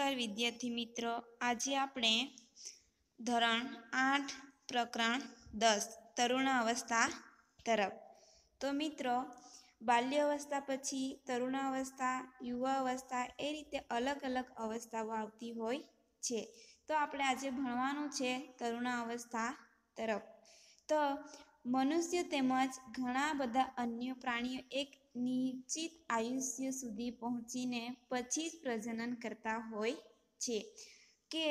નમસ્કાર વિદ્યાર્થી મિત્રો આજે આપણે ધોરણ આઠ પ્રકરણ દસ અવસ્થા તરફ તો મિત્રો અવસ્થા પછી તરુણાવસ્થા અવસ્થા એ રીતે અલગ અલગ અવસ્થાઓ આવતી હોય છે તો આપણે આજે ભણવાનું છે અવસ્થા તરફ તો મનુષ્ય તેમજ ઘણા બધા અન્ય પ્રાણીઓ એક નિશ્ચિત આયુષ્ય સુધી પહોંચીને પછી જ પ્રજનન કરતા હોય છે કે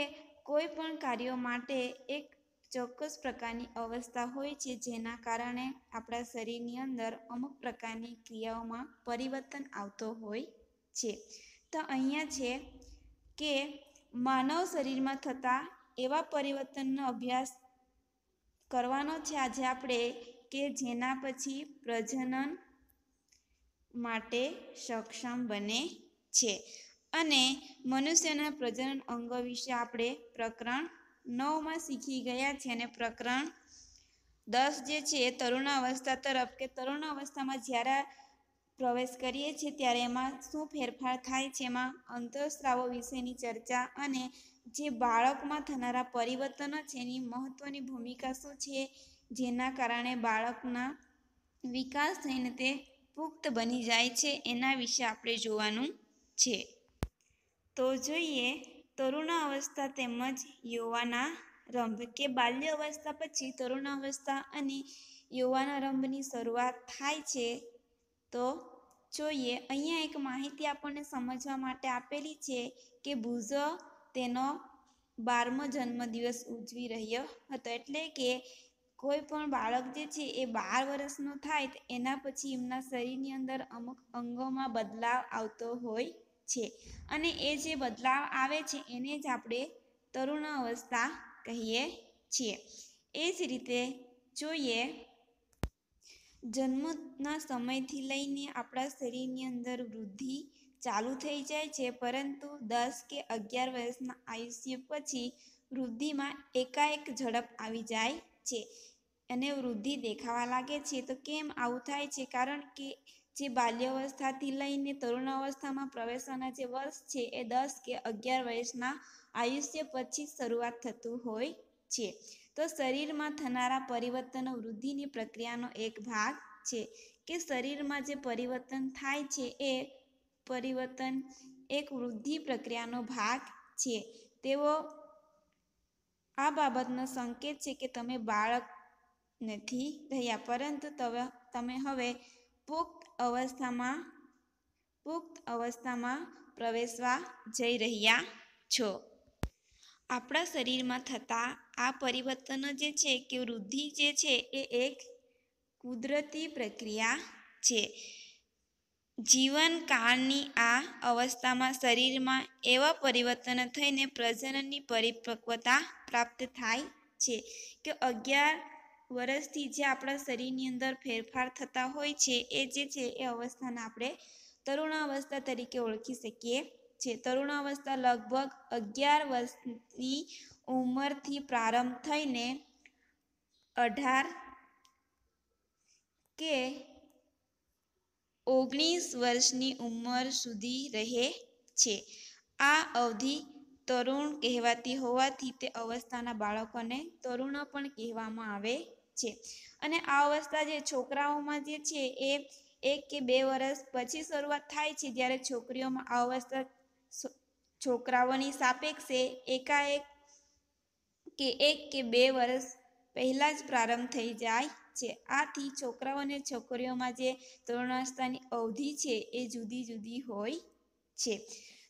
કોઈ પણ કાર્યો માટે એક ચોક્કસ પ્રકારની અવસ્થા હોય છે જેના કારણે આપણા શરીરની અંદર અમુક પ્રકારની ક્રિયાઓમાં પરિવર્તન આવતો હોય છે તો અહીંયા છે કે માનવ શરીરમાં થતા એવા પરિવર્તનનો અભ્યાસ કરવાનો છે આજે આપણે કે જેના પછી પ્રજનન માટે સક્ષમ બને છે અને મનુષ્યના પ્રજનન અંગ વિશે આપણે પ્રકરણ નવમાં શીખી ગયા છે અને પ્રકરણ દસ જે છે એ તરુણાવસ્થા તરફ કે તરુણાવસ્થામાં જ્યારે પ્રવેશ કરીએ છીએ ત્યારે એમાં શું ફેરફાર થાય છે એમાં અંતઃસ્ત્રાવો વિશેની ચર્ચા અને જે બાળકમાં થનારા પરિવર્તનો છે એની મહત્ત્વની ભૂમિકા શું છે જેના કારણે બાળકના વિકાસ થઈને તે પુખ્ત બની જાય છે એના વિશે આપણે જોવાનું છે તો જોઈએ તરુણાવસ્થા તેમજ યુવાના રંભ કે બાલ્યાવસ્થા પછી તરુણાવસ્થા અને યુવાના રંભની શરૂઆત થાય છે તો જોઈએ અહીંયા એક માહિતી આપણને સમજવા માટે આપેલી છે કે ભુઝો તેનો બારમો જન્મદિવસ ઉજવી રહ્યો હતો એટલે કે કોઈ પણ બાળક જે છે એ બાર વર્ષનો થાય એના પછી એમના શરીરની અંદર અમુક અંગોમાં બદલાવ આવતો હોય છે અને એ જે બદલાવ આવે છે એને જ આપણે તરુણ અવસ્થા કહીએ છીએ એ જ રીતે જોઈએ જન્મના સમયથી લઈને આપણા શરીરની અંદર વૃદ્ધિ ચાલુ થઈ જાય છે પરંતુ દસ કે અગિયાર વર્ષના આયુષ્ય પછી વૃદ્ધિમાં એકાએક ઝડપ આવી જાય છે અને વૃદ્ધિ દેખાવા લાગે છે તો કેમ આવું થાય છે કારણ કે જે બાલ્યાવસ્થાથી લઈને તરુણાવસ્થામાં પ્રવેશવાના જે વર્ષ છે એ દસ કે અગિયાર વર્ષના આયુષ્ય પછી શરૂઆત થતું હોય છે તો શરીરમાં થનારા પરિવર્તનો વૃદ્ધિની પ્રક્રિયાનો એક ભાગ છે કે શરીરમાં જે પરિવર્તન થાય છે એ પરિવર્તન એક વૃદ્ધિ પ્રક્રિયાનો ભાગ છે તેઓ આ બાબતનો સંકેત છે કે તમે બાળક નથી રહ્યા પરંતુ તમે હવે પુખ્ત અવસ્થામાં પુખ્ત અવસ્થામાં પ્રવેશવા જઈ રહ્યા છો આપણા શરીરમાં થતા આ પરિવર્તનો જે છે કે વૃદ્ધિ જે છે એ એક કુદરતી પ્રક્રિયા છે જીવનકાળની આ અવસ્થામાં શરીરમાં એવા પરિવર્તન થઈને પ્રજનનની પરિપક્વતા પ્રાપ્ત થાય છે કે અગિયાર વર્ષથી જે આપણા શરીરની અંદર ફેરફાર થતા હોય છે એ જે છે એ અવસ્થાને આપણે તરુણાવસ્થા તરીકે ઓળખી શકીએ છે તરુણાવસ્થા લગભગ અગિયાર વર્ષની ઉંમરથી પ્રારંભ થઈને અઢાર કે ઓગણીસ વર્ષની ઉંમર સુધી રહે છે આ અવધિ તરુણ કહેવાતી હોવાથી તે અવસ્થાના બાળકોને તરુણ પણ કહેવામાં આવે છે અને આ અવસ્થા જે છોકરાઓમાં જે છે એ એક કે બે વર્ષ પછી શરૂઆત થાય છે જ્યારે છોકરીઓમાં આ અવસ્થા છોકરાઓની સાપેક્ષે એકાએક કે એક કે બે વર્ષ પહેલાં જ પ્રારંભ થઈ જાય છે આથી છોકરાઓ અને છોકરીઓમાં જે તરુણાવસ્થાની અવધિ છે એ જુદી જુદી હોય છે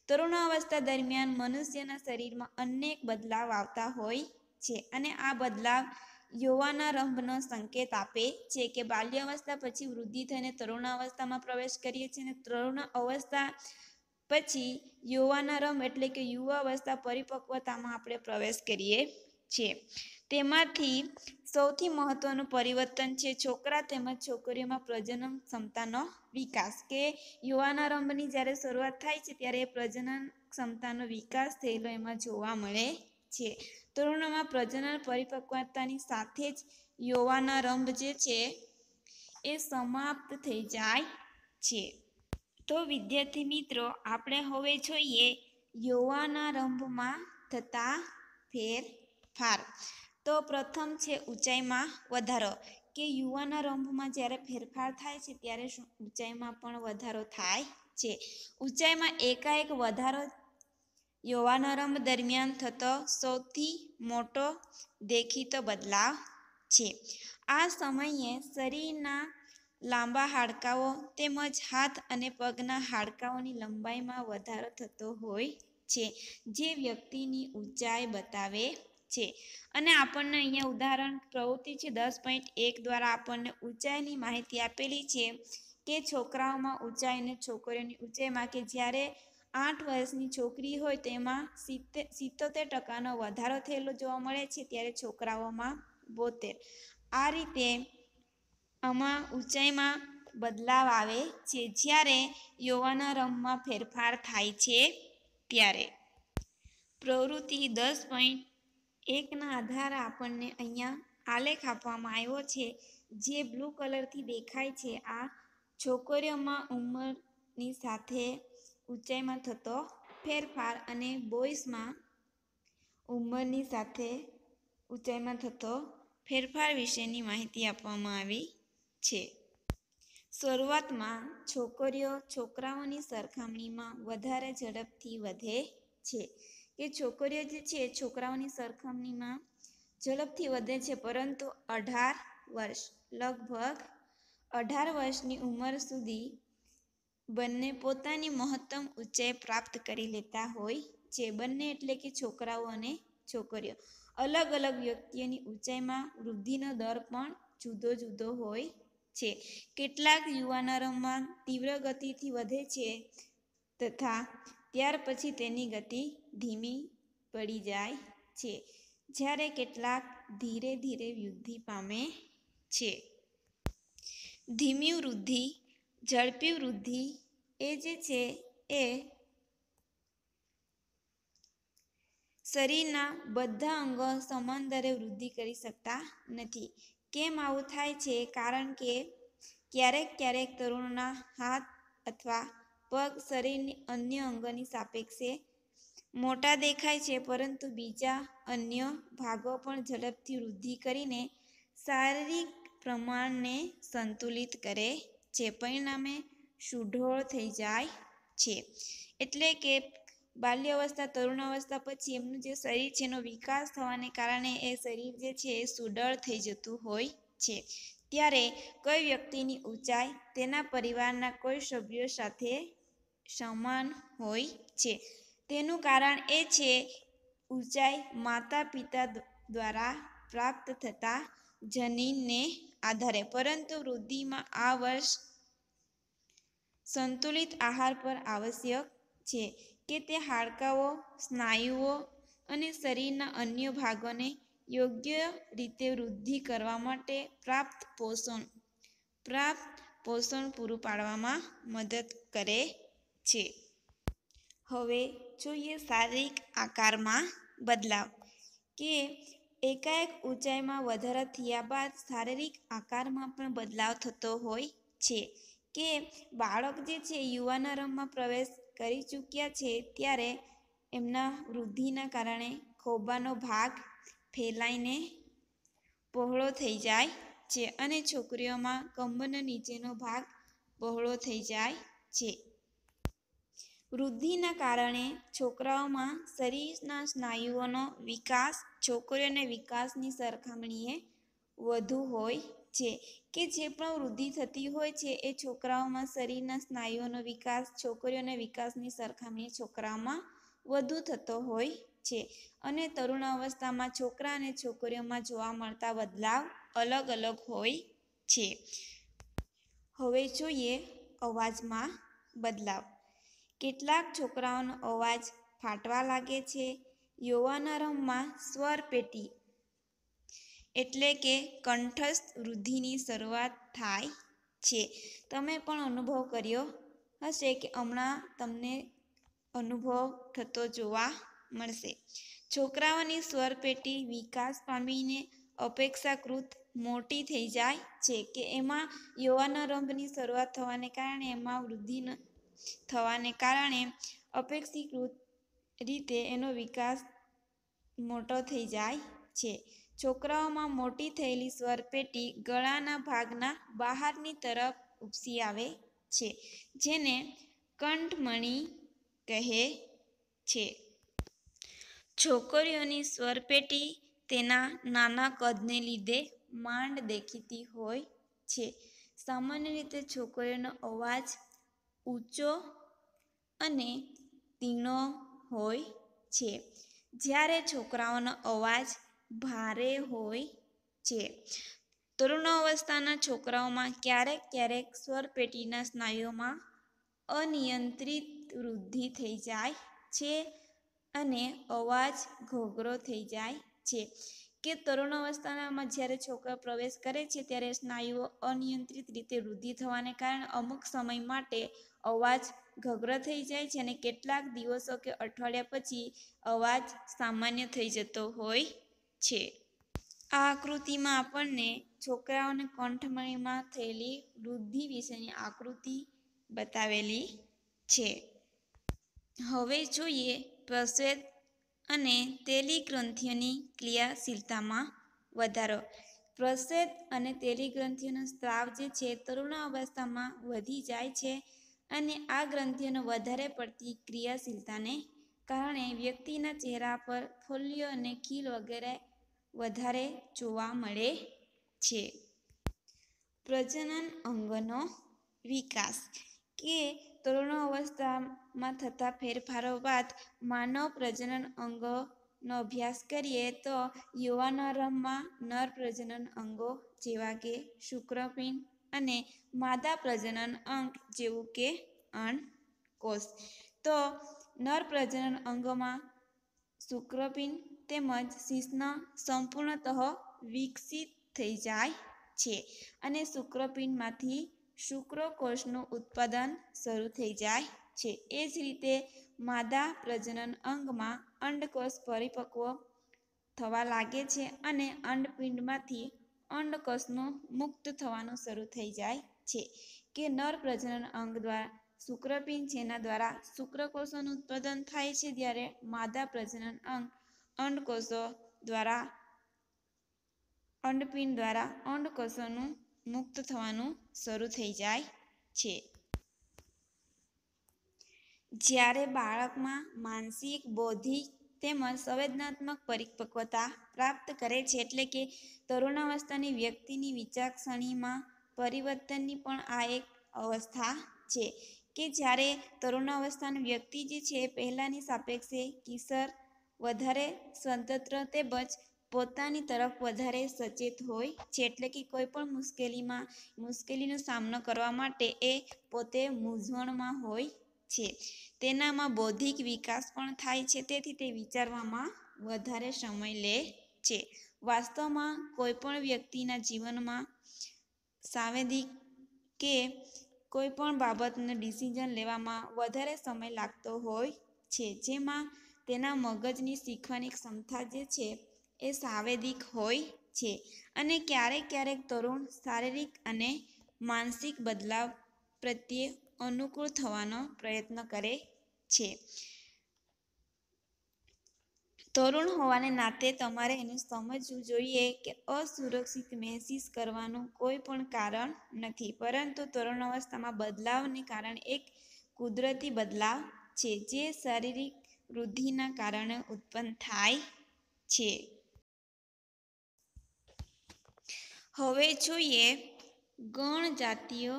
તરુણાવસ્થા દરમિયાન મનુષ્યના શરીરમાં અનેક બદલાવ આવતા હોય છે અને આ બદલાવ યુવાના રંભનો સંકેત આપે છે કે બાલ્યાવસ્થા પછી વૃદ્ધિ થઈને તરુણાવસ્થામાં પ્રવેશ કરીએ છીએ અને તરુણ અવસ્થા પછી યુવાના રંભ એટલે કે યુવાવસ્થા પરિપક્વતામાં આપણે પ્રવેશ કરીએ છીએ તેમાંથી સૌથી મહત્વનું પરિવર્તન છે છોકરા તેમજ છોકરીઓમાં પ્રજનન ક્ષમતાનો વિકાસ કે યુવાના રંભની જ્યારે શરૂઆત થાય છે ત્યારે એ પ્રજનન ક્ષમતાનો વિકાસ થયેલો એમાં જોવા મળે છે તરુણોમાં પ્રજનન પરિપક્વતાની સાથે જ યુવાના રંભ જે છે એ સમાપ્ત થઈ જાય છે તો વિદ્યાર્થી મિત્રો આપણે હવે જોઈએ યુવાના રંભમાં થતા ફેરફાર તો પ્રથમ છે ઊંચાઈમાં વધારો કે યુવાના રંભમાં જ્યારે ફેરફાર થાય છે ત્યારે ઊંચાઈમાં પણ વધારો થાય છે ઊંચાઈમાં એકાએક વધારો યુવાનરંભ દરમિયાન થતો સૌથી મોટો દેખીતો બદલાવ છે આ સમયે શરીરના લાંબા હાડકાઓ તેમજ હાથ અને પગના હાડકાઓની લંબાઈમાં વધારો થતો હોય છે જે વ્યક્તિની ઊંચાઈ બતાવે છે અને આપણને અહીંયા ઉદાહરણ પ્રવૃત્તિ છે દસ પોઈન્ટ એક દ્વારા આપણને ઊંચાઈની માહિતી આપેલી છે કે છોકરાઓમાં ઊંચાઈ અને છોકરીઓની ઊંચાઈમાં કે જ્યારે આઠ વર્ષની છોકરી હોય તેમાં સિત્તેર સિત્તોતેર ટકાનો વધારો થયેલો જોવા મળે છે ત્યારે છોકરાઓમાં બોતેર આ રીતે આમાં ઊંચાઈમાં બદલાવ આવે છે જ્યારે યુવાના રમમાં ફેરફાર થાય છે ત્યારે પ્રવૃત્તિ દસ પોઈન્ટ એકના આધારે આપણને અહીંયા આલેખ આપવામાં આવ્યો છે જે બ્લુ કલરથી દેખાય છે આ છોકરીઓમાં ઉંમરની સાથે ઊંચાઈમાં થતો ફેરફાર અને બોયસમાં ઉંમરની સાથે ઊંચાઈમાં થતો ફેરફાર વિશેની માહિતી આપવામાં આવી છે શરૂઆતમાં છોકરીઓ છોકરાઓની સરખામણીમાં વધારે ઝડપથી વધે છે કે છોકરીઓ જે છે છોકરાઓની સરખામણીમાં ઝડપથી વધે છે પરંતુ અઢાર વર્ષ લગભગ અઢાર વર્ષની ઉંમર સુધી બંને પોતાની મહત્તમ ઊંચાઈ પ્રાપ્ત કરી લેતા હોય છે બંને એટલે કે છોકરાઓ અને છોકરીઓ અલગ અલગ વ્યક્તિઓની ઊંચાઈમાં વૃદ્ધિનો દર પણ જુદો જુદો હોય છે કેટલાક યુવાનરોમાં તીવ્ર ગતિથી વધે છે તથા ત્યાર પછી તેની ગતિ ધીમી પડી જાય છે જ્યારે કેટલાક ધીરે ધીરે વૃદ્ધિ પામે છે ધીમી વૃદ્ધિ ઝડપી વૃદ્ધિ એ જે છે એ શરીરના બધા અંગો સમાન દરે વૃદ્ધિ કરી શકતા નથી કેમ આવું થાય છે કારણ કે ક્યારેક ક્યારેક તરુણના હાથ અથવા પગ શરીરની અન્ય અંગોની સાપેક્ષે મોટા દેખાય છે પરંતુ બીજા અન્ય ભાગો પણ ઝડપથી વૃદ્ધિ કરીને શારીરિક પ્રમાણને સંતુલિત કરે જે પરિણામે સુઢોળ થઈ જાય છે એટલે કે બાલ્યાવસ્થા તરુણાવસ્થા પછી એમનું જે શરીર છે એનો વિકાસ થવાને કારણે એ શરીર જે છે એ સુડળ થઈ જતું હોય છે ત્યારે કોઈ વ્યક્તિની ઊંચાઈ તેના પરિવારના કોઈ સભ્યો સાથે સમાન હોય છે તેનું કારણ એ છે ઊંચાઈ માતા પિતા દ્વારા પ્રાપ્ત થતા જનીનને આધારે પરંતુ વૃદ્ધિમાં આ વર્ષ સંતુલિત આહાર પર આવશ્યક છે કે તે હાડકાઓ સ્નાયુઓ અને શરીરના અન્ય ભાગોને યોગ્ય રીતે વૃદ્ધિ કરવા માટે પ્રાપ્ત પોષણ પ્રાપ્ત પોષણ પૂરું પાડવામાં મદદ કરે છે હવે જોઈએ શારીરિક આકારમાં બદલાવ કે એકાએક ઊંચાઈમાં વધારો થયા બાદ શારીરિક આકારમાં પણ બદલાવ થતો હોય છે કે બાળક જે છે યુવાના રમમાં પ્રવેશ કરી ચૂક્યા છે ત્યારે એમના વૃદ્ધિના કારણે ખોબાનો ભાગ ફેલાઈને પહોળો થઈ જાય છે અને છોકરીઓમાં કમરના નીચેનો ભાગ પહોળો થઈ જાય છે વૃદ્ધિના કારણે છોકરાઓમાં શરીરના સ્નાયુઓનો વિકાસ છોકરીઓને વિકાસની સરખામણીએ વધુ હોય છે કે જે પણ વૃદ્ધિ થતી હોય છે એ છોકરાઓમાં શરીરના સ્નાયુઓનો વિકાસ છોકરીઓને વિકાસની સરખામણીએ છોકરાઓમાં વધુ થતો હોય છે અને તરુણ અવસ્થામાં છોકરા અને છોકરીઓમાં જોવા મળતા બદલાવ અલગ અલગ હોય છે હવે જોઈએ અવાજમાં બદલાવ કેટલાક છોકરાઓનો અવાજ ફાટવા લાગે છે સ્વર પેટી એટલે કે કંઠસ્થ વૃદ્ધિની શરૂઆત થાય છે તમે પણ અનુભવ કર્યો હશે કે હમણાં તમને અનુભવ થતો જોવા મળશે છોકરાઓની સ્વરપેટી વિકાસ પામીને અપેક્ષાકૃત મોટી થઈ જાય છે કે એમાં યુવાનારંભની શરૂઆત થવાને કારણે એમાં વૃદ્ધિ થવાને કારણે અપેક્ષીકૃત રીતે એનો વિકાસ મોટો થઈ જાય છે છોકરાઓમાં મોટી થયેલી સ્વરપેટી ગળાના ભાગના બહારની તરફ ઉપસી આવે છે જેને કંઠમણી કહે છે છોકરીઓની સ્વરપેટી તેના નાના કદને લીધે માંડ દેખીતી હોય છે સામાન્ય રીતે છોકરીઓનો અવાજ ઊંચો અને તીણો હોય છે જ્યારે છોકરાઓનો અવાજ ભારે હોય છે અવસ્થાના છોકરાઓમાં ક્યારેક ક્યારેક સ્વરપેટીના સ્નાયુઓમાં અનિયંત્રિત વૃદ્ધિ થઈ જાય છે અને અવાજ ઘોઘરો થઈ જાય છે કે તરુણાવસ્થામાં જ્યારે છોકરા પ્રવેશ કરે છે ત્યારે સ્નાયુઓ અનિયંત્રિત રીતે વૃદ્ધિ થવાને કારણે અમુક સમય માટે અવાજ ઘગ્ર થઈ જાય છે અને કેટલાક દિવસો કે અઠવાડિયા પછી અવાજ સામાન્ય થઈ જતો હોય છે આ આકૃતિમાં આપણને છોકરાઓને કંઠમણીમાં થયેલી વૃદ્ધિ વિશેની આકૃતિ બતાવેલી છે હવે જોઈએ પ્રસ્વેદ અને તેલી ગ્રંથિઓની ક્રિયાશીલતામાં વધારો પ્રસેદ અને તેલી ગ્રંથિઓનો સ્ત્રાવ જે છે તરુણાવસ્થામાં વધી જાય છે અને આ ગ્રંથિઓનો વધારે પડતી ક્રિયાશીલતાને કારણે વ્યક્તિના ચહેરા પર ફોલ્લીઓ અને ખીલ વગેરે વધારે જોવા મળે છે પ્રજનન અંગનો વિકાસ કે અવસ્થામાં થતા ફેરફારો બાદ માનવ પ્રજનન અંગોનો અભ્યાસ કરીએ તો યુવાનારંભમાં નર પ્રજનન અંગો જેવા કે શુક્રપિંડ અને માદા પ્રજનન અંગ જેવું કે અણકોષ તો નર પ્રજનન અંગોમાં શુક્રપિંડ તેમજ શિશ્ન સંપૂર્ણતઃ વિકસિત થઈ જાય છે અને શુક્રપિંડમાંથી શુક્રકોષનું ઉત્પાદન શરૂ થઈ જાય છે એ જ રીતે માદા પ્રજનન અંગમાં અંડકોષ પરિપક્વ થવા લાગે છે અને અંડપિંડમાંથી અંડકોષનું મુક્ત થવાનું શરૂ થઈ જાય છે કે નર પ્રજનન અંગ દ્વારા શુક્રપિંડ જેના દ્વારા શુક્રકોષોનું ઉત્પાદન થાય છે જ્યારે માદા પ્રજનન અંગ અંડકોષો દ્વારા અંડપિંડ દ્વારા અંડકોષોનું મુક્ત થવાનું શરૂ થઈ જાય છે જ્યારે બાળકમાં માનસિક બૌદ્ધિક તેમજ સંવેદનાત્મક પરિપક્વતા પ્રાપ્ત કરે છે એટલે કે તરુણાવસ્થાની વ્યક્તિની વિચારસરણીમાં પરિવર્તનની પણ આ એક અવસ્થા છે કે જ્યારે તરુણાવસ્થાની વ્યક્તિ જે છે પહેલાંની સાપેક્ષે કિશર વધારે સ્વતંત્ર તેમજ પોતાની તરફ વધારે સચેત હોય છે એટલે કે કોઈ પણ મુશ્કેલીમાં મુશ્કેલીનો સામનો કરવા માટે એ પોતે મૂંઝવણમાં હોય છે તેનામાં બૌદ્ધિક વિકાસ પણ થાય છે તેથી તે વિચારવામાં વધારે સમય લે છે વાસ્તવમાં કોઈપણ વ્યક્તિના જીવનમાં સાંવેદિક કે કોઈ પણ બાબતનું ડિસિઝન લેવામાં વધારે સમય લાગતો હોય છે જેમાં તેના મગજની શીખવાની ક્ષમતા જે છે એ સાવેદિક હોય છે અને ક્યારેક ક્યારેક તરુણ શારીરિક અને માનસિક બદલાવ પ્રત્યે અનુકૂળ થવાનો પ્રયત્ન કરે છે તરુણ હોવાને નાતે તમારે એને સમજવું જોઈએ કે અસુરક્ષિત મહેસૂસ કરવાનું કોઈ પણ કારણ નથી પરંતુ તરુણ અવસ્થામાં બદલાવને કારણે એક કુદરતી બદલાવ છે જે શારીરિક વૃદ્ધિના કારણે ઉત્પન્ન થાય છે હવે જોઈએ ગણજાતીય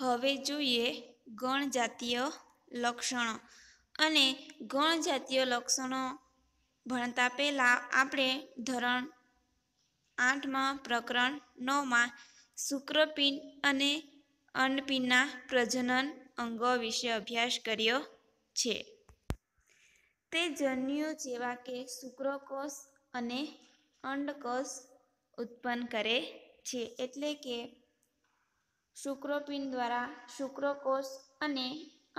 હવે જોઈએ ગણજાતીય લક્ષણો અને ગણજાતીય લક્ષણો ભણતા પહેલાં આપણે ધોરણ આઠમાં પ્રકરણ નવમાં શુક્રપિંડ અને અન્નપિંડના પ્રજનન અંગો વિશે અભ્યાસ કર્યો છે તે જન્યુ જેવા કે શુક્રકોષ અને અંડકોષ ઉત્પન્ન કરે છે એટલે કે શુક્રોપિંડ દ્વારા શુક્રકોષ અને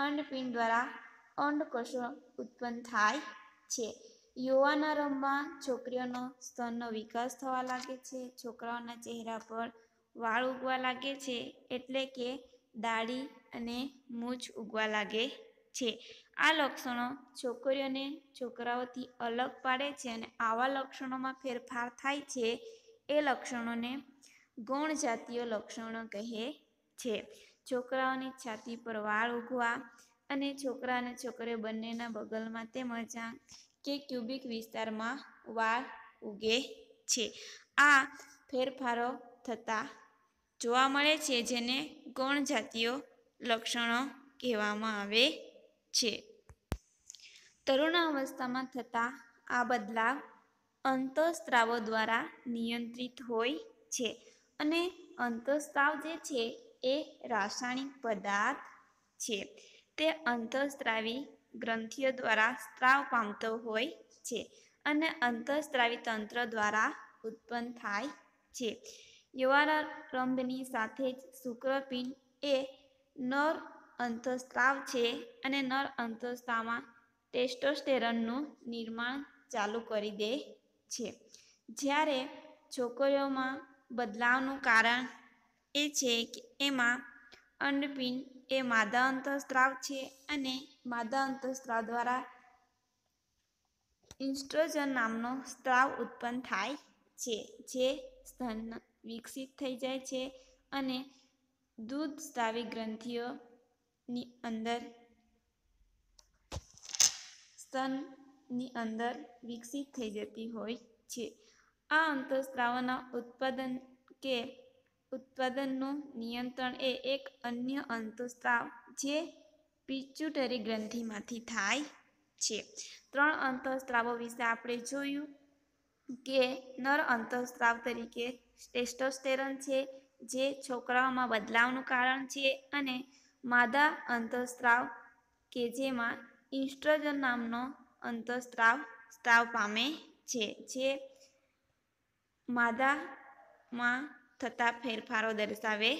અંડપિંડ દ્વારા અંડકોષો ઉત્પન્ન થાય છે યુવાના રંગમાં છોકરીઓનો સ્તનનો વિકાસ થવા લાગે છે છોકરાઓના ચહેરા પર વાળ ઉગવા લાગે છે એટલે કે દાઢી અને મૂછ ઉગવા લાગે છે આ લક્ષણો છોકરીઓને છોકરાઓથી અલગ પાડે છે અને આવા લક્ષણોમાં ફેરફાર થાય છે એ લક્ષણોને ગૌણ જાતીય લક્ષણો કહે છે છોકરાઓની છાતી પર વાળ ઉગવા અને છોકરા અને છોકરીઓ બંનેના બગલમાં તેમજ કે ક્યુબિક વિસ્તારમાં વાળ ઉગે છે આ ફેરફારો થતા જોવા મળે છે જેને ગૌણ જાતીય લક્ષણો કહેવામાં આવે છે તરુણાવસ્થામાં થતા આ બદલાવ અંતઃસ્ત્રાવો દ્વારા નિયંત્રિત હોય છે અને અંતઃસ્ત્રાવ જે છે એ રાસાયણિક પદાર્થ છે તે અંતઃસ્ત્રાવી ગ્રંથિઓ દ્વારા સ્ત્રાવ પામતો હોય છે અને અંતઃસ્ત્રાવી તંત્ર દ્વારા ઉત્પન્ન થાય છે યુવારારંભની સાથે જ શુક્રપિંડ એ નર અંતઃસ્ત્રાવ છે અને નર અંતઃસ્ત્રાવમાં ટેસ્ટોસ્ટેરનનું નિર્માણ ચાલુ કરી દે છે જ્યારે છોકરીઓમાં બદલાવનું કારણ એ છે કે એમાં અંડપિંડ એ માદા અંતઃસ્ત્રાવ છે અને માદા અંતઃસ્ત્રાવ દ્વારા ઇન્સ્ટ્રોજન નામનો સ્ત્રાવ ઉત્પન્ન થાય છે જે સ્તન વિકસિત થઈ જાય છે અને દૂધ સ્ત્રાવી ગ્રંથિઓ ની અંદર સ્તનની અંદર વિકસિત થઈ જતી હોય છે આ અંતઃસ્ત્રાવના ઉત્પાદન કે ઉત્પાદનનું નિયંત્રણ એ એક અન્ય અંતઃસ્ત્રાવ જે પિચ્યુટરી ગ્રંથિમાંથી થાય છે ત્રણ અંતઃસ્ત્રાવો વિશે આપણે જોયું કે નર અંતઃસ્ત્રાવ તરીકે ટેસ્ટોસ્ટેરોન છે જે છોકરાઓમાં બદલાવનું કારણ છે અને માદા અંતસ્ત્રાવ કે જેમાં ઇન્સ્ટ્રજન નામનો અંતઃસ્ત્રાવ સ્ત્રાવ પામે છે જે માદામાં થતા ફેરફારો દર્શાવે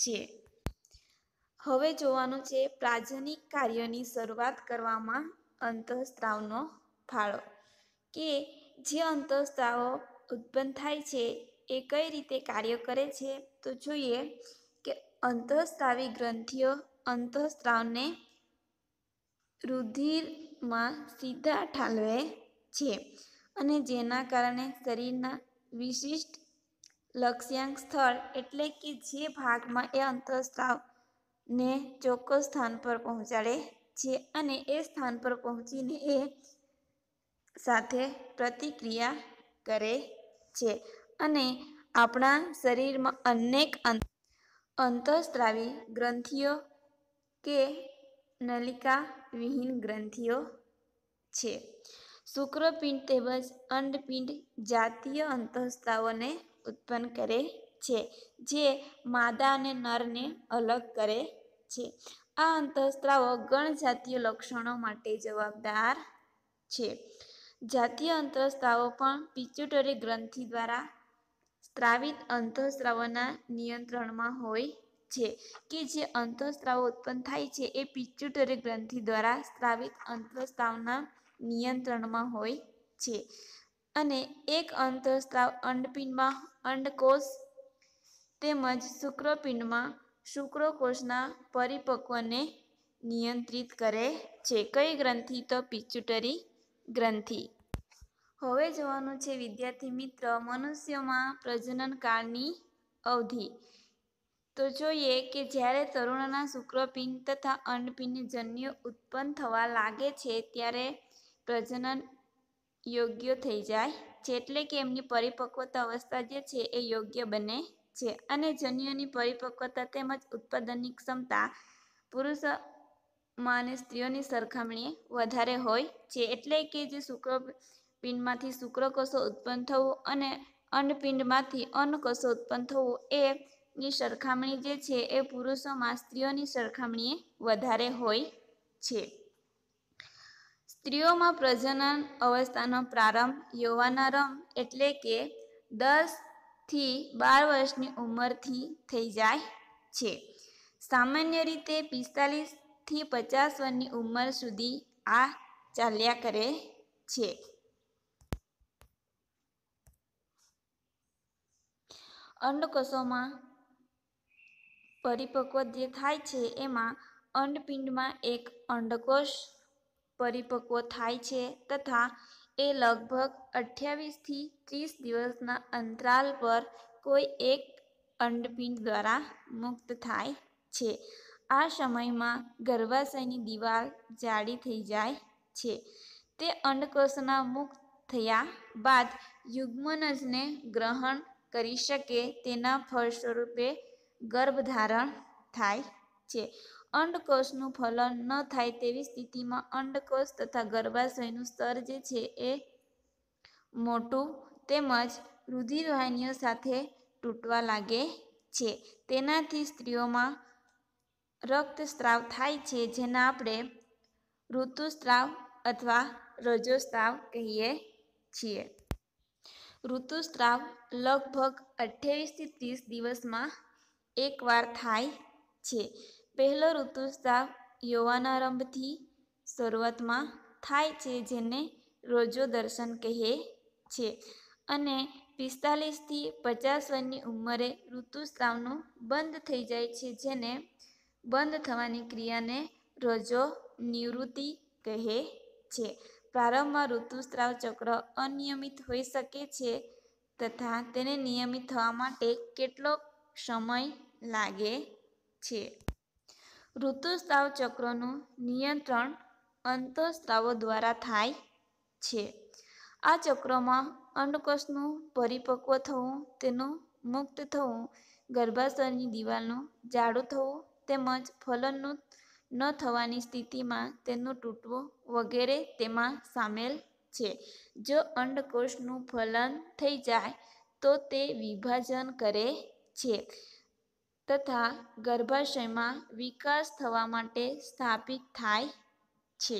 છે હવે જોવાનું છે પ્રાજનિક કાર્યોની શરૂઆત કરવામાં અંતઃસ્ત્રાવનો ફાળો કે જે અંતઃસ્ત્રાવો ઉત્પન્ન થાય છે એ કઈ રીતે કાર્ય કરે છે તો જોઈએ અંતઃસ્ત્રાવી ગ્રંથિઓ અંતઃસ્ત્રાવને રુધિરમાં સીધા ઠાલવે છે અને જેના કારણે શરીરના વિશિષ્ટ લક્ષ્યાંક સ્થળ એટલે કે જે ભાગમાં એ અંતઃસ્ત્રાવને ચોક્કસ સ્થાન પર પહોંચાડે છે અને એ સ્થાન પર પહોંચીને એ સાથે પ્રતિક્રિયા કરે છે અને આપણા શરીરમાં અનેક અંત અંતઃસ્ત્રાવી ગ્રંથિઓ કે નલિકા વિહીન ગ્રંથિઓ છે શુક્રપિંડ તેમજ અંડપિંડ જાતીય અંતઃસ્ત્રાવોને ઉત્પન્ન કરે છે જે માદા અને નરને અલગ કરે છે આ અંતઃસ્ત્રાવો ગણજાતીય લક્ષણો માટે જવાબદાર છે જાતીય અંતઃસ્ત્રાવો પણ પિચ્યુટરી ગ્રંથિ દ્વારા સ્ત્રાવિત અંતઃસ્ત્રાવના નિયંત્રણમાં હોય છે કે જે અંતઃસ્ત્રાવ ઉત્પન્ન થાય છે એ પિચ્યુટરી ગ્રંથિ દ્વારા સ્ત્રાવિત અંતઃસ્ત્રાવના નિયંત્રણમાં હોય છે અને એક અંતઃસ્ત્રાવ અંડપિંડમાં અંડકોષ તેમજ શુક્રપિંડમાં શુક્રકોષના પરિપક્વને નિયંત્રિત કરે છે કઈ ગ્રંથિ તો પિચ્યુટરી ગ્રંથિ હવે જોવાનું છે વિદ્યાર્થી મિત્ર મનુષ્યમાં પ્રજનન કાળની અવધિ તો જોઈએ કે જ્યારે તરુણના શુક્રપિંડ તથા અંડપિંડ જન્ય ઉત્પન્ન થવા લાગે છે ત્યારે પ્રજનન યોગ્ય થઈ જાય છે એટલે કે એમની પરિપક્વતા અવસ્થા જે છે એ યોગ્ય બને છે અને જન્યોની પરિપક્વતા તેમજ ઉત્પાદનની ક્ષમતા પુરુષ માં અને સ્ત્રીઓની સરખામણીએ વધારે હોય છે એટલે કે જે શુક્રપિંડમાંથી શુક્રકોષો ઉત્પન્ન થવું અને અન્નપિંડમાંથી અન્નકોષો ઉત્પન્ન થવું એ ની સરખામણી જે છે એ પુરુષોમાં સ્ત્રીઓની સરખામણીએ વધારે હોય છે સ્ત્રીઓમાં પ્રજનન અવસ્થાનો પ્રારંભ યૌવાનારમ એટલે કે દસથી બાર વર્ષની ઉંમરથી થઈ જાય છે સામાન્ય રીતે પિસ્તાલીસ થી પચાસ વર્ષની ઉંમર સુધી આ ચાલ્યા કરે છે અંડકોષોમાં પરિપક્વ જે થાય છે એમાં અંડપિંડમાં એક અંડકોષ પરિપક્વ થાય છે તથા એ લગભગ અઠ્યાવીસથી ત્રીસ દિવસના અંતરાલ પર કોઈ એક અંડપિંડ દ્વારા મુક્ત થાય છે આ સમયમાં ગર્ભાશયની દિવાલ જાડી થઈ જાય છે તે અંડકોષના મુક્ત થયા બાદ યુગ્મનજને ગ્રહણ કરી શકે તેના ફળસ્વરૂપે ગર્ભધારણ થાય છે અંડકોષનું ફલન ન થાય તેવી સ્થિતિમાં અંડકોષ તથા ગર્ભાશયનું સ્તર જે છે એ મોટું તેમજ રુધિરવાહિનીઓ સાથે તૂટવા લાગે છે તેનાથી સ્ત્રીઓમાં રક્તસ્ત્રાવ થાય છે જેને આપણે ઋતુસ્ત્રાવ અથવા રજોસ્ત્રાવ કહીએ છીએ ઋતુસ્ત્રાવ લગભગ અઠ્યાવીસથી ત્રીસ દિવસમાં એકવાર થાય છે પહેલો ઋતુસ્રાવ યૌવાનારંભથી શરૂઆતમાં થાય છે જેને રોજો દર્શન કહે છે અને પિસ્તાલીસથી પચાસ વર્ષની ઉંમરે ઋતુસ્ત્રાવનું બંધ થઈ જાય છે જેને બંધ થવાની ક્રિયાને રજો નિવૃત્તિ કહે છે પ્રારંભમાં ઋતુસ્ત્રાવ ચક્ર અનિયમિત હોઈ શકે છે તથા તેને નિયમિત થવા માટે કેટલો સમય લાગે છે ઋતુસ્ત્રાવ ચક્રનું નિયંત્રણ અંતઃસ્ત્રાવો દ્વારા થાય છે આ ચક્રમાં અંડકોષનું પરિપક્વ થવું તેનું મુક્ત થવું ગર્ભાશયની દિવાલનું જાડું થવું તેમજ ફલનનું ન થવાની સ્થિતિમાં તેનું તૂટવું વગેરે તેમાં સામેલ છે જો અંડકોષનું ફલન થઈ જાય તો તે વિભાજન કરે છે તથા ગર્ભાશયમાં વિકાસ થવા માટે સ્થાપિત થાય છે